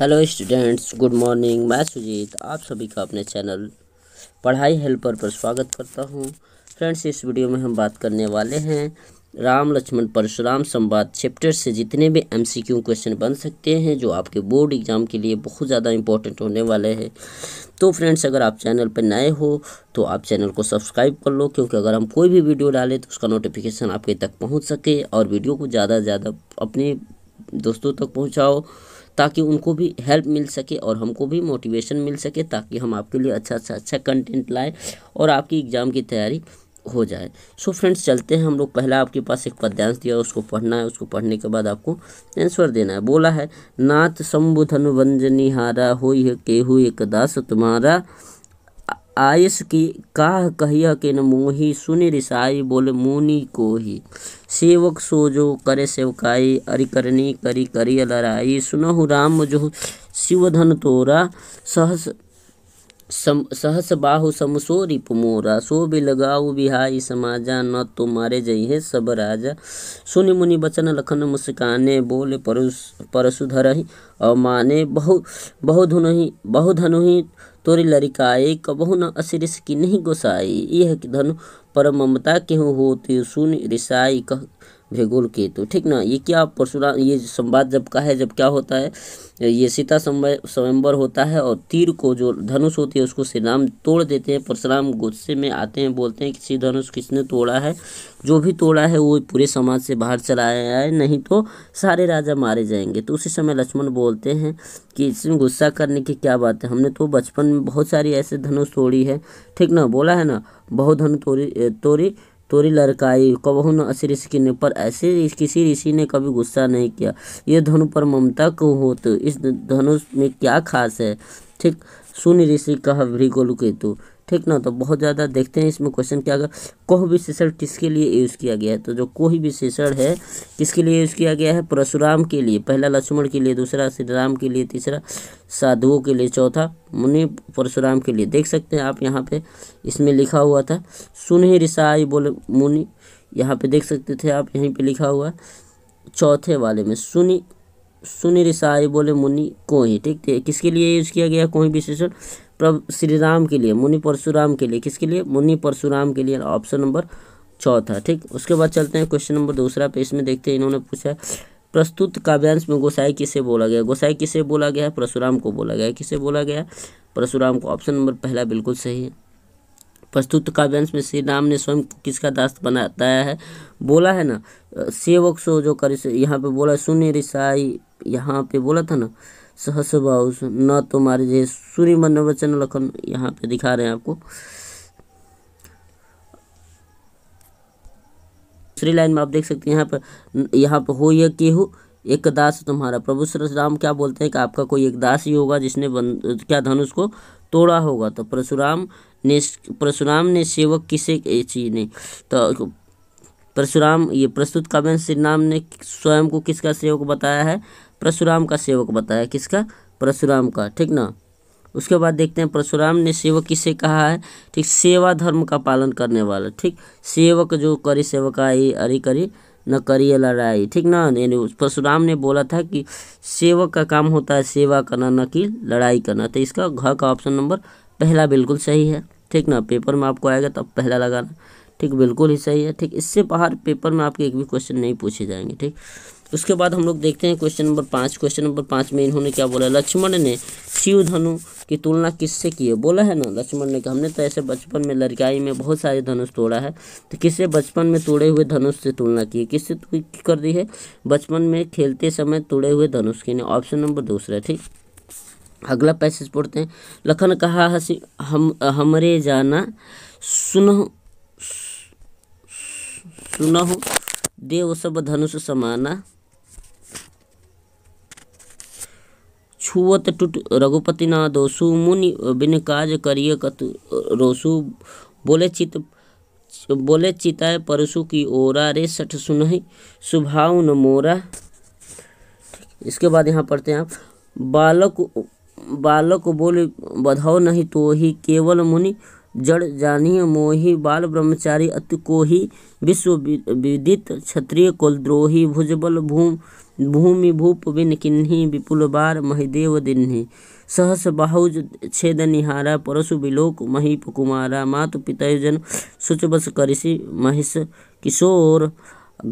hello students good morning मैं सुजीत आप सभी का अपने चैनल पढ़ाई हेल्पर पर स्वागत करता हूं फ्रेंड्स इस वीडियो में हम बात करने वाले हैं राम लक्ष्मण परशुराम संवाद चैप्टर से जितने भी एमसीक्यू क्वेश्चन बन सकते हैं जो आपके बोर्ड एग्ज़ाम के लिए बहुत ज़्यादा इंपॉर्टेंट होने वाले हैं तो फ्रेंड्स अगर आप चैनल पर नए हो तो आप चैनल को सब्सक्राइब कर लो क्योंकि अगर हम कोई भी वीडियो डालें तो उसका नोटिफिकेशन आपके तक पहुँच सके और वीडियो को ज़्यादा से ज़्यादा अपने दोस्तों तक पहुँचाओ ताकि उनको भी हेल्प मिल सके और हमको भी मोटिवेशन मिल सके ताकि हम आपके लिए अच्छा अच्छा अच्छा कंटेंट लाएँ और आपकी एग्ज़ाम की तैयारी हो जाए सो फ्रेंड्स चलते हैं हम लोग पहला आपके पास एक पद्यांश दिया उसको पढ़ना है उसको पढ़ने के बाद आपको आंसर देना है बोला है नाथ वंज वंजनिहारा हो केहू एक दास तुम्हारा आयस की काह कहिया के न मोही सुनि रिसाई बोले मुनि को ही सेवक सो जो करे सेवकाई अरि करनी करी करी अलराई सुनहु राम जो शिवधन तोरा सहस सम, सहस बाहु समसो रिप मोरा सो भी लगाऊ बिहाई समाजा न तो मारे है सब राजा सुनि मुनि बचन लखन मुस्काने बोले परुस परशुधर ही और माने बहु बहुधुनही बहुधनुही तोरी लरिकाए कबहू न असिरिस की नहीं गोसाई यह धनु पर ममता केहू होती सुन रिसाई कह भेगोल के तो ठीक ना ये क्या परशुराम ये संवाद जब का है जब क्या होता है ये सीता समय स्वयंवर होता है और तीर को जो धनुष होती है उसको श्री राम तोड़ देते हैं परशुराम गुस्से में आते हैं बोलते हैं कि श्री धनुष किसने तोड़ा है जो भी तोड़ा है वो पूरे समाज से बाहर चला है नहीं तो सारे राजा मारे जाएंगे तो उसी समय लक्ष्मण बोलते हैं कि इसमें गुस्सा करने की क्या बात है हमने तो बचपन में बहुत सारी ऐसे धनुष तोड़ी है ठीक ना बोला है ना बहुत धनु तोड़ी तोड़ी तोरी लड़काई कबहू न सिरस्किन पर ऐसे किसी ऋषि ने कभी गुस्सा नहीं किया ये धनु पर ममता क्यों तो इस धनुष में क्या खास है ठीक सुन ऋषि कहा केतु ठीक ना तो बहुत ज़्यादा देखते हैं इसमें क्वेश्चन क्या अगर कोह विशेषण किसके लिए यूज़ किया गया है तो जो कोह विशेषण है किसके लिए यूज़ किया गया है परशुराम के लिए पहला लक्ष्मण के लिए दूसरा श्री राम के लिए तीसरा साधुओं के लिए चौथा मुनि परशुराम के लिए देख सकते हैं आप यहाँ पे इसमें लिखा हुआ था सुनि रिसाई बोले मुनि यहाँ पे देख सकते थे आप यहीं पर लिखा हुआ चौथे वाले में सुनी सुनि रिसाई बोले मुनि कोई ठीक है तो किसके लिए यूज़ किया गया कोई विशेषण प्रभु श्री राम के लिए मुनि परशुराम के लिए किसके लिए मुनि परशुराम के लिए ऑप्शन नंबर चौथा ठीक उसके बाद चलते हैं क्वेश्चन नंबर दूसरा पे इसमें देखते हैं इन्होंने पूछा है प्रस्तुत काव्यांश में गोसाई किसे बोला गया गोसाई किसे बोला गया है परशुराम को बोला गया किसे बोला गया परशुराम को ऑप्शन नंबर पहला बिल्कुल सही है प्रस्तुत काव्यांश में श्री राम ने स्वयं किसका दास बनाताया है बोला है ना सेवक सो जो कर यहाँ पे बोला सुन रिसाई यहाँ पे बोला था ना सहस बाउस न तो मारे जय सूर्य मनोवचन लखन यहाँ पे दिखा रहे हैं आपको दूसरी लाइन में आप देख सकते हैं यहाँ पर यहाँ पर हो यह के हो एक दास तुम्हारा प्रभु राम क्या बोलते हैं कि आपका कोई एक दास ही होगा जिसने क्या धनुष को तोड़ा होगा तो परशुराम ने परशुराम ने सेवक किसे चीने तो परशुराम ये प्रस्तुत काव्य श्री राम ने स्वयं को किसका सेवक बताया है परशुराम का सेवक बताया किसका परशुराम का ठीक ना उसके बाद देखते हैं परशुराम ने सेवक किसे कहा है ठीक सेवा धर्म का पालन करने वाला ठीक सेवक जो करी सेवकाई अरे करी न करिए लड़ाई ठीक ना यानी परशुराम ने बोला था कि सेवक का काम होता है सेवा करना न कि लड़ाई करना तो इसका घ का ऑप्शन नंबर पहला बिल्कुल सही है ठीक ना पेपर में आपको आएगा तब पहला लगाना ठीक बिल्कुल ही सही है ठीक इससे बाहर पेपर में आपके एक भी क्वेश्चन नहीं पूछे जाएंगे ठीक उसके बाद हम लोग देखते हैं क्वेश्चन नंबर पाँच क्वेश्चन नंबर पाँच में इन्होंने क्या बोला लक्ष्मण ने शिव धनु की तुलना किससे की है बोला है ना लक्ष्मण ने कहा हमने तो ऐसे बचपन में लड़काई में बहुत सारे धनुष तोड़ा है तो किससे बचपन में तोड़े हुए धनुष से तुलना की है किससे कर दी है बचपन में खेलते समय तोड़े हुए धनुष की ऑप्शन नंबर दूसरा ठीक अगला पैसेज पढ़ते हैं लखन कहा हसी हम हमरे जाना सुनो सुनहु देव सब धनुष समाना छुवत टुट रघुपति ना दोसु मुनि बिन काज करिए कत रोसु बोले चित बोले चिताय परसु की ओरा रे सठ सुनहि सुभाव न मोरा इसके बाद यहाँ पढ़ते हैं आप बालक बालक बोले बधाओ नहीं तो ही केवल मुनि जड़ जानिए मोही बाल ब्रह्मचारी अति को ही विश्व विदित क्षत्रिय कुलद्रोही भुजबल भूम भूमि भूप बिन किन्ही विपुल बार महिदेव दिन्ही सहस बाहुज छेद निहारा परशु बिलोक महीप कुमारा मातु पितयजन सुचबस करिषि महिष किशोर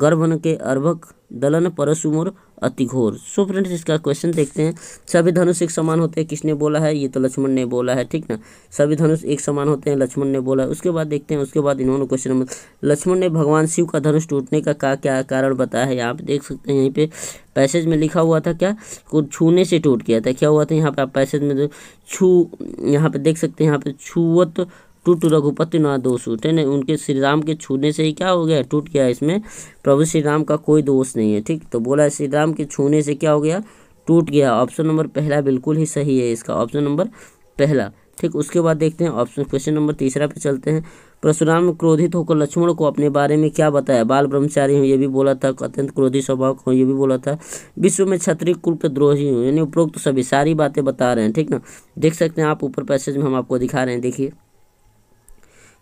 गर्भन के अर्भक दलन मोर अति घोर सो फ्रेंड्स इसका क्वेश्चन देखते हैं सभी धनुष एक समान होते हैं किसने बोला है ये तो लक्ष्मण ने बोला है ठीक ना सभी धनुष एक समान होते हैं लक्ष्मण ने बोला है उसके बाद देखते हैं उसके बाद इन्होंने क्वेश्चन नंबर लक्ष्मण ने भगवान शिव का धनुष टूटने का का क्या कारण बताया है यहाँ पे देख सकते हैं यहीं पे पैसेज में लिखा हुआ था क्या को छूने से टूट गया था क्या हुआ था यहाँ पे आप पैसेज में छू यहाँ पे देख सकते हैं यहाँ पे छुवत टूट रघुपति न दोष उठे नहीं उनके श्री राम के छूने से ही क्या हो गया टूट गया इसमें प्रभु श्री राम का कोई दोष नहीं है ठीक तो बोला श्री राम के छूने से क्या हो गया टूट गया ऑप्शन नंबर पहला बिल्कुल ही सही है इसका ऑप्शन नंबर पहला ठीक उसके बाद देखते हैं ऑप्शन क्वेश्चन नंबर तीसरा पे चलते हैं परशुराम क्रोधित होकर लक्ष्मण को अपने बारे में क्या बताया बाल ब्रह्मचारी हूँ ये भी बोला था अत्यंत क्रोधी स्वभाव हूँ ये भी बोला था विश्व में क्षत्रिय कुल के द्रोही हूँ यानी उपरोक्त तो सभी सारी बातें बता रहे हैं ठीक ना देख सकते हैं आप ऊपर पैसेज में हम आपको दिखा रहे हैं देखिए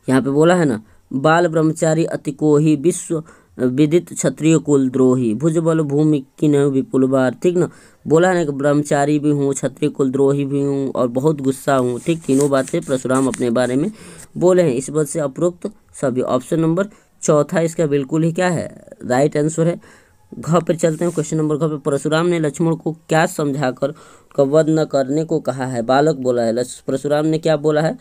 यहाँ पे बोला है ना बाल ब्रह्मचारी अति को ही विश्व विदित क्षत्रिय कुल द्रोही भुज बल भूमि किन विपुल बार ठीक ना बोला ना कि ब्रह्मचारी भी हूँ क्षत्रिय कुल द्रोही भी हूँ और बहुत गुस्सा हूँ ठीक तीनों बातें परशुराम अपने बारे में बोले हैं इस पद से अपरोक्त सभी ऑप्शन नंबर चौथा इसका बिल्कुल ही क्या है राइट आंसर है घ पर चलते हैं क्वेश्चन नंबर घ पर परशुराम ने लक्ष्मण को क्या समझाकर कवध न करने को कहा है बालक बोला है परशुराम ने क्या बोला है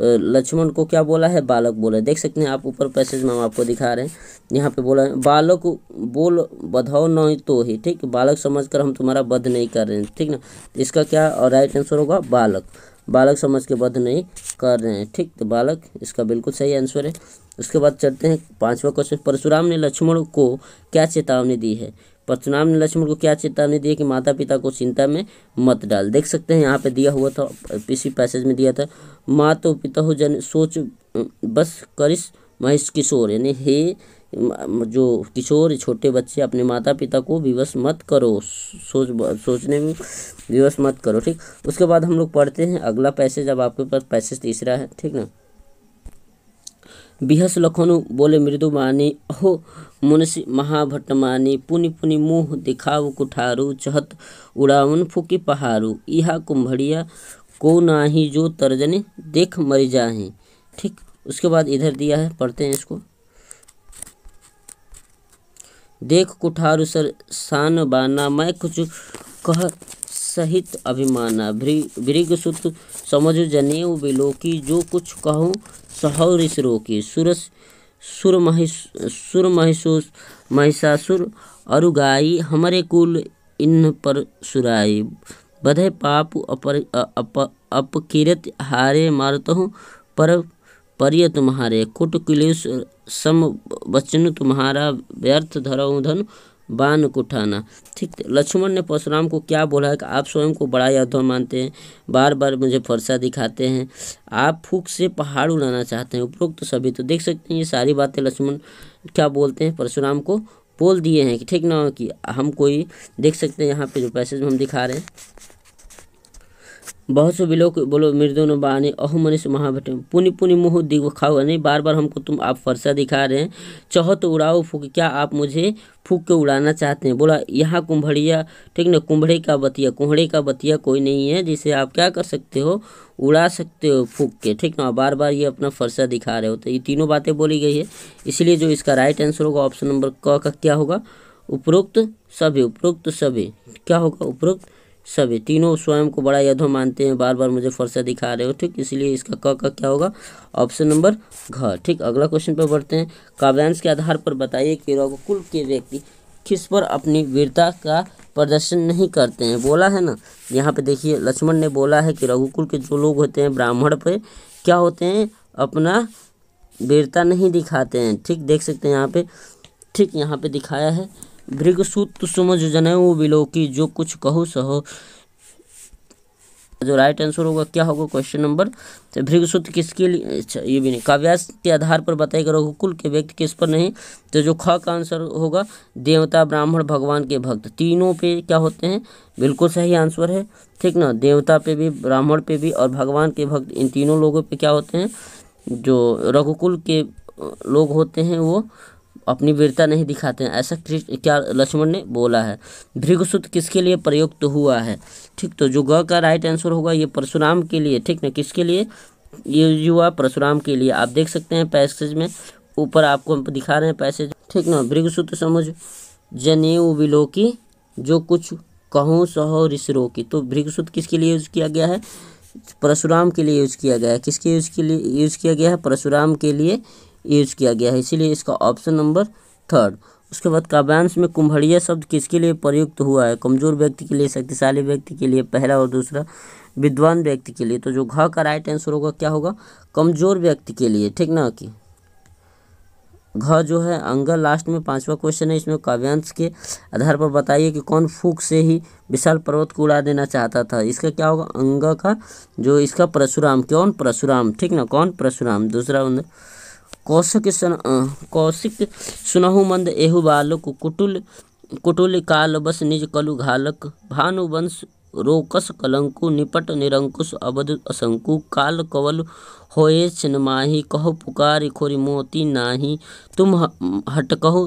लक्ष्मण को क्या बोला है बालक बोला है देख सकते हैं आप ऊपर पैसेज में हम आपको दिखा रहे हैं यहाँ पे बोला है बालक बोल बधाओ न तो ही ठीक बालक समझकर हम तुम्हारा बध नहीं कर रहे हैं ठीक ना इसका क्या राइट आंसर होगा बालक बालक समझ के बध नहीं कर रहे हैं ठीक तो बालक इसका बिल्कुल सही आंसर है उसके बाद चलते हैं पांचवा क्वेश्चन परशुराम ने लक्ष्मण को क्या चेतावनी दी है परशुराम ने लक्ष्मण को क्या चेतावनी दी कि माता पिता को चिंता में मत डाल देख सकते हैं यहाँ पे दिया हुआ था इसी पैसेज में दिया था माँ तो पिता हो जन सोच बस करिश महेश किशोर यानी हे जो किशोर छोटे बच्चे अपने माता पिता को विवश मत करो सोच सोचने में विवश मत करो ठीक उसके बाद हम लोग पढ़ते हैं अगला पैसेज अब आपके पास पैसेज तीसरा है ठीक ना बिहस लखनु बोले मृदु मानी अहो मुनसी महाभट्ट मानी पुनि पुनि मुँह दिखाव कुठारू चहत उड़ावन फुकी पहारू इहा कुंभड़िया को नाही जो तर्जने देख मर जाहे ठीक उसके बाद इधर दिया है पढ़ते हैं इसको देख कुठारू सर शान बाना मैं कुछ कह सहित अभिमाना भृग सुत समझ जनेऊ बिलोकी जो कुछ कहूँ सहौर सिरों की सुरस सुर महिष सुर महिषोस महिषासुर अरुगाई हमारे कुल इन पर सुराई बधे पाप अपर अप अपकीरत हारे मारत हूँ पर परिय तुम्हारे कुट किलेश सम वचन तुम्हारा व्यर्थ धरो धन बाण को उठाना ठीक लक्ष्मण ने परशुराम को क्या बोला है कि आप स्वयं को बड़ा योद्धा मानते हैं बार बार मुझे फरसा दिखाते हैं आप फूक से पहाड़ उड़ाना चाहते हैं उपरोक्त तो सभी तो देख सकते हैं ये सारी बातें लक्ष्मण क्या बोलते हैं परशुराम को बोल दिए हैं कि ठीक ना हो कि हम कोई देख सकते हैं यहाँ पे जो पैसेज हम दिखा रहे हैं बहुत सो बिलोक बोलो मृदो न अहो मनीष महाभट पुनि पुनि मुँह दिखाओ नहीं बार बार हमको तुम आप फरसा दिखा रहे हैं चहो तो उड़ाओ फूक क्या आप मुझे फूक के उड़ाना चाहते हैं बोला यहाँ कुंभड़िया ठीक ना कुंभड़े का बतिया कुंभड़े का बतिया कोई नहीं है जिसे आप क्या कर सकते हो उड़ा सकते हो फूक के ठीक ना बार बार ये अपना फरसा दिखा रहे हो तो ये तीनों बातें बोली गई है इसलिए जो इसका राइट आंसर होगा ऑप्शन नंबर क का क्या होगा उपरोक्त सभी उपरोक्त सभी क्या होगा उपरोक्त सभी तीनों स्वयं को बड़ा यदो मानते हैं बार बार मुझे फरसा दिखा रहे हो ठीक इसलिए इसका क का क्या होगा ऑप्शन नंबर घ ठीक अगला क्वेश्चन पर बढ़ते हैं काव्यांश के आधार पर बताइए कि रघुकुल के व्यक्ति किस पर अपनी वीरता का प्रदर्शन नहीं करते हैं बोला है ना यहाँ पे देखिए लक्ष्मण ने बोला है कि रघुकुल के जो लोग होते हैं ब्राह्मण पे क्या होते हैं अपना वीरता नहीं दिखाते हैं ठीक देख सकते हैं यहाँ पे ठीक यहाँ पे दिखाया है भृग सूत सुमझ जनेऊ विलोकी जो कुछ कहो सहो जो राइट आंसर होगा क्या होगा क्वेश्चन नंबर तो भृगसूत्र किसके लिए अच्छा ये भी नहीं काव्यास के आधार पर बताइए करो कुल के व्यक्ति किस पर नहीं तो जो ख का आंसर होगा देवता ब्राह्मण भगवान के भक्त तीनों पे क्या होते हैं बिल्कुल सही आंसर है ठीक ना देवता पे भी ब्राह्मण पे भी और भगवान के भक्त इन तीनों लोगों पे क्या होते हैं जो रघुकुल के लोग होते हैं वो अपनी वीरता नहीं दिखाते हैं ऐसा कृष्ण क्या लक्ष्मण ने बोला है भृगुसूत किसके लिए प्रयुक्त तो हुआ है ठीक तो जो ग का राइट आंसर होगा ये परशुराम के लिए ठीक ना किसके लिए ये युवा परशुराम के लिए आप देख सकते हैं पैसेज में ऊपर आपको हम दिखा रहे हैं पैसेज ठीक ना भृगुसूत समझ जनेऊ विलो की जो कुछ कहूँ सहो ऋषिरो की तो भृगुसूत किसके लिए यूज किया गया है परशुराम के लिए यूज किया गया है किसके यूज के लिए यूज किया गया है परशुराम के लिए यूज किया गया है इसीलिए इसका ऑप्शन नंबर थर्ड उसके बाद काव्यांश में कुंभड़िया शब्द किसके लिए प्रयुक्त हुआ है कमजोर व्यक्ति के लिए शक्तिशाली व्यक्ति के लिए पहला और दूसरा विद्वान व्यक्ति के लिए तो जो घ का राइट आंसर होगा क्या होगा कमजोर व्यक्ति के लिए ठीक ना कि घ जो है अंगा लास्ट में पांचवा क्वेश्चन है इसमें काव्यांश के आधार पर बताइए कि कौन फूक से ही विशाल पर्वत को उड़ा देना चाहता था इसका क्या होगा अंगा का जो इसका परशुराम कौन परशुराम ठीक ना कौन परशुराम दूसरा कौशिक सन कौशिक सुनहु मंद एहु बालक कुटुल कुटुल काल बस निज कलु घालक भानु वंश रोकस कलंकु निपट निरंकुश अबध असंकु काल कवल होए छिन माही कहो पुकार खोरी मोती नाही तुम हट कहो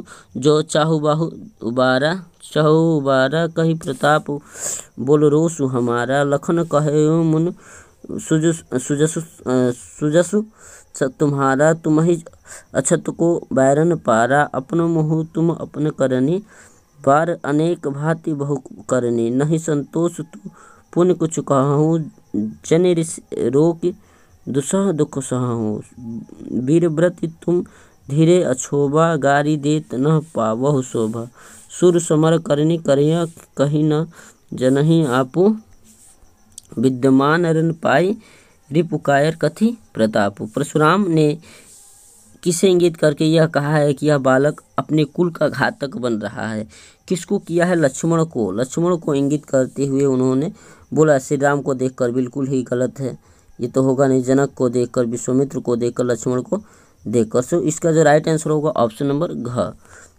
जो चाहु बाहु उबारा चाहु उबारा कही प्रताप बोल रोसु हमारा लखन कहे मुन सुजसु सुजसु सुजसु सब अच्छा तुम्हारा ही अछत को बैरन पारा अपनो मोह तुम अपन करनी बार अनेक भांति बहु करनी नहीं संतोष तू पुन कुछ कहूँ जन रोक दुसह दुख सहूँ वीरव्रत तुम धीरे अछोबा गारी देत न पावहु शोभा सुर समर करनी करिया कही न जनही आपू विद्यमान रन पाई रिपुकायर कथि प्रताप परशुराम ने किसे इंगित करके यह कहा है कि यह बालक अपने कुल का घातक बन रहा है किसको किया है लक्ष्मण को लक्ष्मण को इंगित करते हुए उन्होंने बोला श्री राम को देखकर बिल्कुल ही गलत है ये तो होगा नहीं जनक को देखकर विश्वमित्र को देखकर लक्ष्मण को देखकर सो इसका जो राइट आंसर होगा ऑप्शन नंबर घ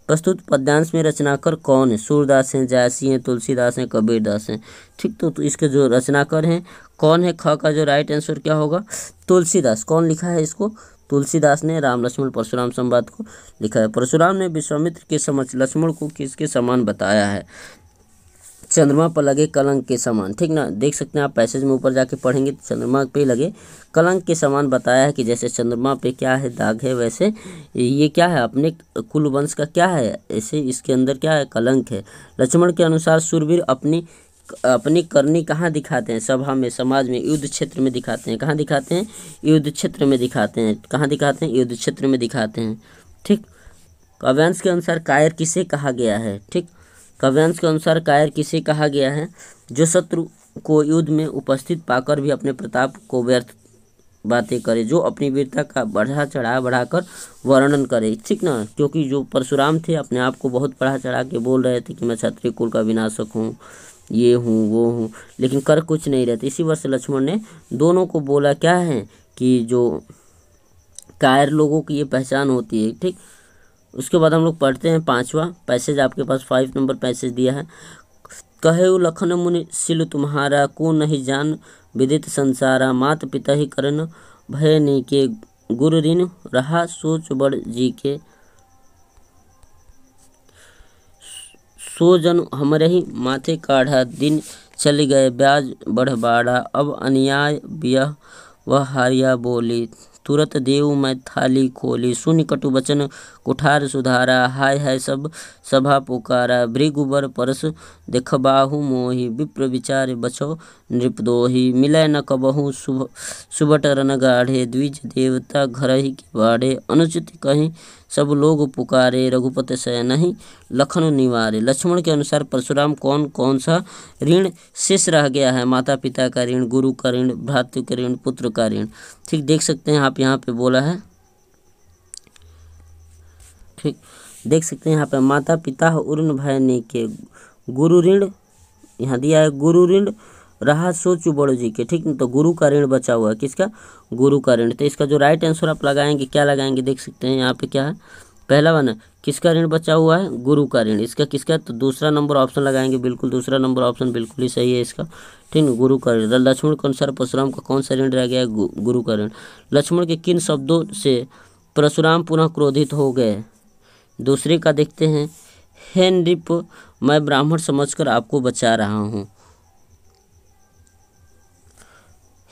प्रस्तुत पद्यांश में रचनाकार कौन है सूरदास हैं जायसी हैं तुलसीदास हैं कबीरदास हैं ठीक तो, तो इसके जो रचनाकार हैं कौन है ख का जो राइट आंसर क्या होगा तुलसीदास कौन लिखा है इसको तुलसीदास ने राम लक्ष्मण परशुराम संवाद को लिखा है परशुराम ने विश्वामित्र के समझ लक्ष्मण को किसके समान बताया है चंद्रमा पर लगे कलंक के समान ठीक ना देख सकते हैं आप पैसेज में ऊपर जाके पढ़ेंगे तो चंद्रमा पे लगे कलंक के समान बताया है कि जैसे चंद्रमा पे क्या है दाग है वैसे ये क्या है अपने कुल वंश का क्या है ऐसे इसके अंदर क्या है कलंक है लक्ष्मण के अनुसार सूरवीर अपनी अपनी करनी कहाँ दिखाते हैं सभा में समाज में युद्ध क्षेत्र में दिखाते हैं कहाँ दिखाते हैं युद्ध क्षेत्र में दिखाते हैं कहाँ दिखाते हैं युद्ध क्षेत्र में दिखाते हैं ठीक कव्यांश के अनुसार कायर किसे कहा गया है ठीक कव्यांश के अनुसार कायर किसे कहा गया है जो शत्रु को युद्ध में उपस्थित पाकर भी अपने प्रताप को व्यर्थ बातें करे जो अपनी वीरता का बढ़ा चढ़ा बढ़ाकर वर्णन करे ठीक ना क्योंकि जो परशुराम थे अपने आप को बहुत बढ़ा चढ़ा के बोल रहे थे कि मैं क्षत्रिय कुल का विनाशक हूँ ये हूँ वो हूँ लेकिन कर कुछ नहीं रहते इसी वर्ष लक्ष्मण ने दोनों को बोला क्या है कि जो कायर लोगों की ये पहचान होती है ठीक उसके बाद हम लोग पढ़ते हैं पांचवा पैसेज आपके पास फाइव नंबर पैसेज दिया है कहे लखन मुनि सिल तुम्हारा को नहीं जान विदित संसारा मात पिता ही करण भय नहीं के गुर ऋण रहा सोच बड़ जी के सो जन ही माथे काढ़ा दिन चल गए ब्याज बढ़ बाढ़ा अब अन्याय बिया वह हारिया बोली तुरत देव मैं थाली खोली सुन कटु बचन कुठार सुधारा हाय हाय सब सभा पुकारा भृगुबर परस देखबाहु मोहि विप्र विचार बचो नृपदोही मिलय न कबहु सुभ सुबट रन गाढ़े द्विज देवता घर ही के बाढ़े अनुचित कहीं सब लोग पुकारे रघुपति नहीं लखन निवारे लक्ष्मण के अनुसार परशुराम कौन कौन सा ऋण शेष रह गया है माता पिता का ऋण गुरु का ऋण भ्रातृ का ऋण पुत्र का ऋण ठीक देख सकते हैं आप यहाँ पे बोला है ठीक देख सकते हैं यहाँ पे माता पिता उर्ण भय के गुरु ऋण यहाँ दिया है गुरु ऋण रहा सो बड़ो जी के ठीक तो गुरु का ऋण बचा हुआ है किसका गुरु का ऋण तो इसका जो राइट आंसर आप लगाएंगे क्या लगाएंगे देख सकते हैं यहाँ पे क्या है पहला वन किसका ऋण बचा हुआ है गुरु का ऋण इसका किसका तो दूसरा नंबर ऑप्शन लगाएंगे बिल्कुल दूसरा नंबर ऑप्शन बिल्कुल ही सही है इसका ठीक है गुरु का ऋण लक्ष्मण के अनुसार परशुराम का कौन सा ऋण रह गया है गुरु का ऋण लक्ष्मण के किन शब्दों से परशुराम पुनः क्रोधित हो गए दूसरे का देखते हैं हेनरिप मैं ब्राह्मण समझकर आपको बचा रहा हूँ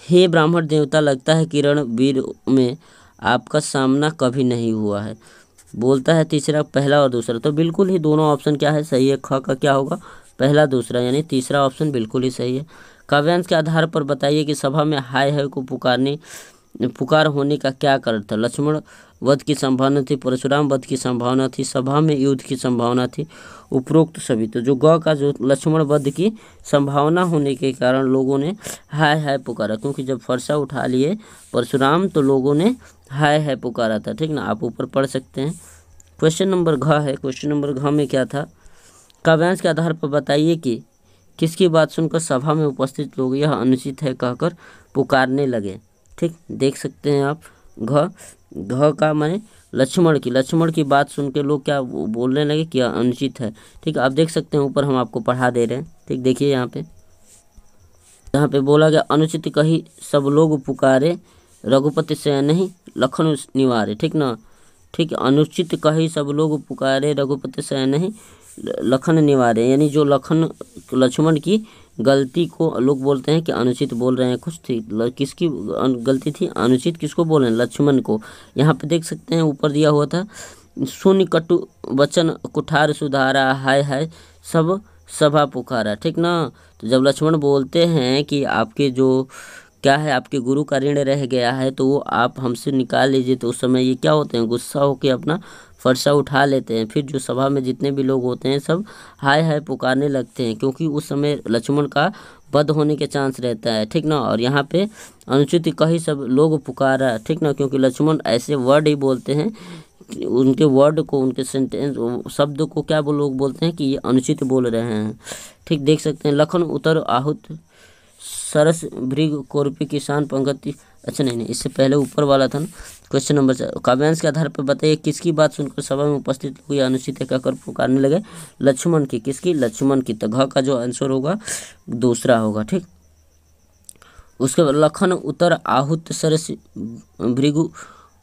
हे ब्राह्मण देवता लगता है किरण वीर में आपका सामना कभी नहीं हुआ है बोलता है तीसरा पहला और दूसरा तो बिल्कुल ही दोनों ऑप्शन क्या है सही है ख का क्या होगा पहला दूसरा यानी तीसरा ऑप्शन बिल्कुल ही सही है काव्यांश के आधार पर बताइए कि सभा में हाय हाय को पुकारने पुकार होने का क्या कारण था लक्ष्मण वध की संभावना थी परशुराम वध की संभावना थी सभा में युद्ध की संभावना थी उपरोक्त सभी तो जो गौ का जो लक्ष्मण वध की संभावना होने के कारण लोगों ने हाय हाय पुकारा क्योंकि जब फरसा उठा लिए परशुराम तो लोगों ने हाय हाय पुकारा था ठीक ना आप ऊपर पढ़ सकते हैं क्वेश्चन नंबर घ है क्वेश्चन नंबर घ में क्या था काव्यांश के आधार पर बताइए कि किसकी बात सुनकर सभा में उपस्थित लोग यह अनुचित है कहकर पुकारने लगे ठीक देख सकते हैं आप घ घ का मैंने लक्ष्मण की लक्ष्मण की बात सुन के लोग क्या बोलने लगे कि अनुचित है ठीक आप देख सकते हैं ऊपर हम आपको पढ़ा दे रहे हैं ठीक देखिए यहाँ पे यहाँ पे बोला गया अनुचित कही सब लोग पुकारे रघुपति से नहीं लखन निवारे ठीक ना ठीक अनुचित कही सब लोग पुकारे रघुपति से नहीं लखन निवारे यानी जो लखन लक्ष्मण की गलती को लोग बोलते हैं कि अनुचित बोल रहे हैं कुछ थी किसकी गलती थी अनुचित किसको बोल रहे हैं लक्ष्मण को यहाँ पे देख सकते हैं ऊपर दिया हुआ था सुन कटु वचन कुठार सुधारा हाय हाय सब सभा पुकारा ठीक ना तो जब लक्ष्मण बोलते हैं कि आपके जो क्या है आपके गुरु का ऋण रह गया है तो वो आप हमसे निकाल लीजिए तो उस समय ये क्या होते हैं गुस्सा होकर अपना फरसा उठा लेते हैं फिर जो सभा में जितने भी लोग होते हैं सब हाय हाय पुकारने लगते हैं क्योंकि उस समय लक्ष्मण का बद होने के चांस रहता है ठीक ना और यहाँ पे अनुचित कही सब लोग पुकारा ठीक ना क्योंकि लक्ष्मण ऐसे वर्ड ही बोलते हैं उनके वर्ड को उनके सेंटेंस शब्द को क्या वो लोग बोलते हैं कि ये अनुचित बोल रहे हैं ठीक देख सकते हैं लखन उतर आहुत सरस भृग कोरपी किसान पंगति अच्छा नहीं नहीं इससे पहले ऊपर वाला था ना क्वेश्चन नंबर चार काव्यांश के आधार पर बताइए किसकी बात सुनकर सभा में उपस्थित हुई अनुचित कहकर पुकारने लगे लक्ष्मण की किसकी लक्ष्मण की तो का जो आंसर होगा दूसरा होगा ठीक उसके बाद लखन उत्तर आहुत सरस भृगु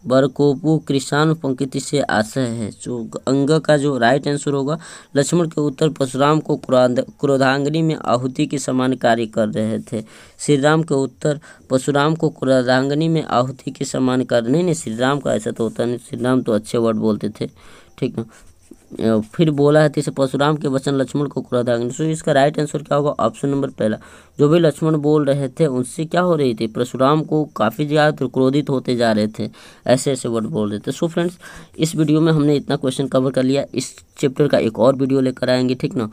बरकोपु कृषाण पंक्ति से आशय है जो अंग का जो राइट आंसर होगा लक्ष्मण के उत्तर परशुराम को क्रोधांगनी में आहुति के समान कार्य कर रहे थे श्री राम के उत्तर परशुराम को क्रोधांगनी में आहुति के समान कर नहीं नहीं श्री राम का ऐसा तो होता नहीं श्री राम तो अच्छे वर्ड बोलते थे ठीक है फिर बोला है इसे परशुराम के वचन लक्ष्मण को क्रोधाग्नि सो इसका राइट आंसर क्या होगा ऑप्शन नंबर पहला जो भी लक्ष्मण बोल रहे थे उनसे क्या हो रही थी परशुराम को काफ़ी ज़्यादा क्रोधित होते जा रहे थे ऐसे ऐसे वर्ड बोल रहे थे सो so फ्रेंड्स इस वीडियो में हमने इतना क्वेश्चन कवर कर लिया इस चैप्टर का एक और वीडियो लेकर आएंगे ठीक ना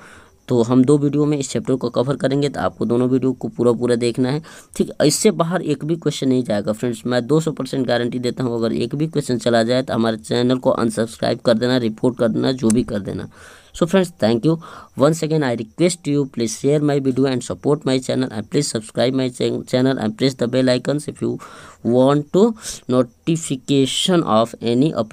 तो हम दो वीडियो में इस चैप्टर को कवर करेंगे तो आपको दोनों वीडियो को पूरा पूरा देखना है ठीक है इससे बाहर एक भी क्वेश्चन नहीं जाएगा फ्रेंड्स मैं दो सौ परसेंट गारंटी देता हूँ अगर एक भी क्वेश्चन चला जाए तो हमारे चैनल को अनसब्सक्राइब कर देना रिपोर्ट कर देना जो भी कर देना so friends thank you one second I request you please share my video and support my channel and please subscribe my channel and place the bell icon if you want to notification of any upload